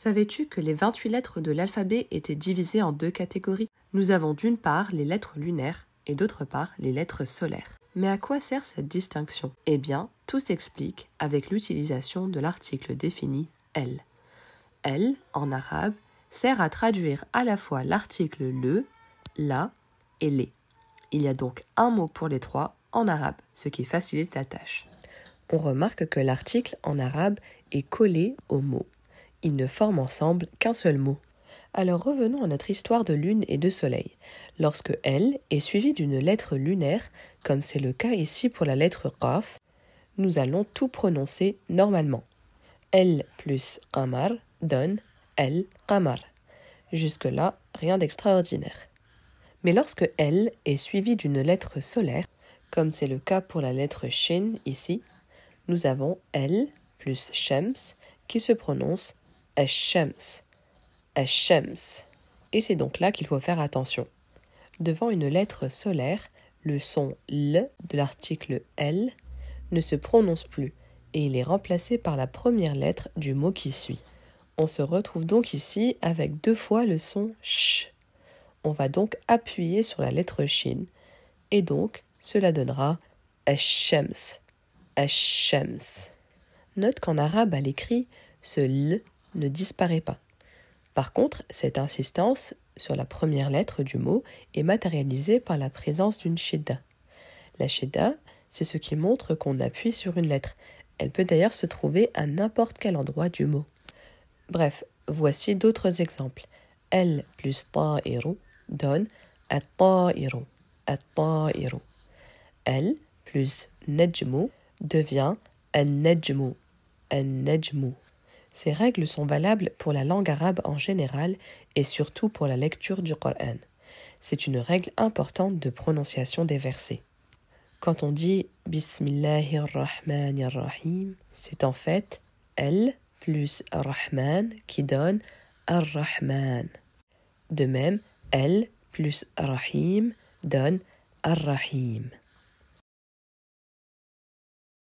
Savais-tu que les 28 lettres de l'alphabet étaient divisées en deux catégories Nous avons d'une part les lettres lunaires et d'autre part les lettres solaires. Mais à quoi sert cette distinction Eh bien, tout s'explique avec l'utilisation de l'article défini L. L, en arabe, sert à traduire à la fois l'article le, la et les. Il y a donc un mot pour les trois en arabe, ce qui facilite la tâche. On remarque que l'article en arabe est collé au mot ils ne forment ensemble qu'un seul mot. Alors revenons à notre histoire de lune et de soleil. Lorsque L est suivie d'une lettre lunaire, comme c'est le cas ici pour la lettre Qaf, nous allons tout prononcer normalement. L plus Qamar donne L Qamar. Jusque-là, rien d'extraordinaire. Mais lorsque L est suivie d'une lettre solaire, comme c'est le cas pour la lettre Shin ici, nous avons L plus Shems qui se prononce et c'est donc là qu'il faut faire attention. Devant une lettre solaire, le son L de l'article L ne se prononce plus et il est remplacé par la première lettre du mot qui suit. On se retrouve donc ici avec deux fois le son ch. On va donc appuyer sur la lettre chine. et donc cela donnera Ashams, Note qu'en arabe à l'écrit, ce L ne disparaît pas. Par contre, cette insistance sur la première lettre du mot est matérialisée par la présence d'une shedda. La shedda, c'est ce qui montre qu'on appuie sur une lettre. Elle peut d'ailleurs se trouver à n'importe quel endroit du mot. Bref, voici d'autres exemples. Elle plus ta'iru donne at-ta'iru, at Elle plus nejmu devient an ces règles sont valables pour la langue arabe en général et surtout pour la lecture du Coran. C'est une règle importante de prononciation des versets. Quand on dit Bismillahirrahmanirrahim, c'est en fait L plus Rahman qui donne Ar-Rahman. De même, L plus Rahim donne Ar-Rahim.